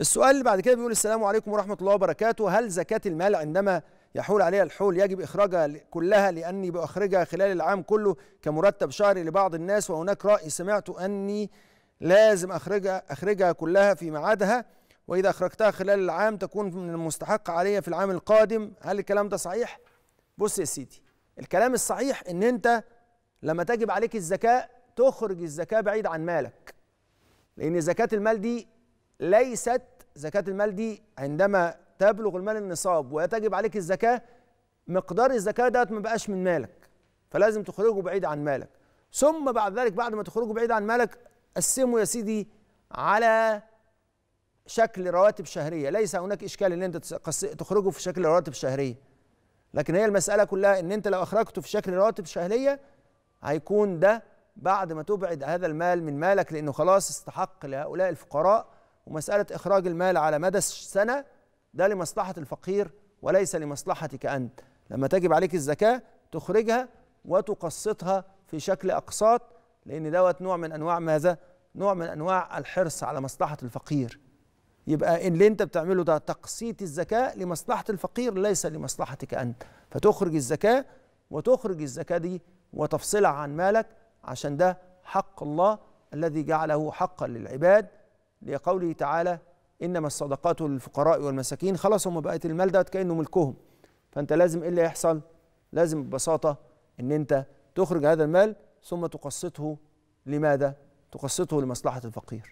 السؤال اللي بعد كده بيقول السلام عليكم ورحمه الله وبركاته هل زكاه المال عندما يحول عليها الحول يجب إخراجها كلها لأني بأخرجها خلال العام كله كمرتب شهري لبعض الناس وهناك رأي سمعت أني لازم أخرجها, أخرجها كلها في ميعادها وإذا أخرجتها خلال العام تكون من المستحق عليها في العام القادم هل الكلام ده صحيح؟ بص يا سيدي الكلام الصحيح إن أنت لما تجب عليك الزكاة تخرج الزكاة بعيد عن مالك لأن زكاة المال دي ليست زكاة المال دي عندما تبلغ المال النصاب وتجب عليك الزكاة مقدار الزكاة ده ما بقاش من مالك فلازم تخرجه بعيد عن مالك ثم بعد ذلك بعد ما تخرجه بعيد عن مالك قسمه يا سيدي على شكل رواتب شهرية ليس هناك إشكال إن أنت تخرجه في شكل رواتب شهرية لكن هي المسألة كلها إن أنت لو أخرجته في شكل رواتب شهرية هيكون ده بعد ما تبعد هذا المال من مالك لأنه خلاص استحق لهؤلاء الفقراء ومسألة إخراج المال على مدى السنة ده لمصلحة الفقير وليس لمصلحتك أنت لما تجب عليك الزكاة تخرجها وتقسطها في شكل أقساط لأن دوت نوع من أنواع ماذا؟ نوع من أنواع الحرص على مصلحة الفقير يبقى اللي أنت بتعمله ده تقسيط الزكاة لمصلحة الفقير ليس لمصلحتك أنت فتخرج الزكاة وتخرج الزكاة دي وتفصلها عن مالك عشان ده حق الله الذي جعله حقا للعباد لقوله تعالى انما الصدقات للفقراء والمساكين خلاص هم بقت المال ده كانه ملكهم فانت لازم ايه اللي يحصل لازم ببساطه ان انت تخرج هذا المال ثم تقسطه لماذا تقسطه لمصلحه الفقير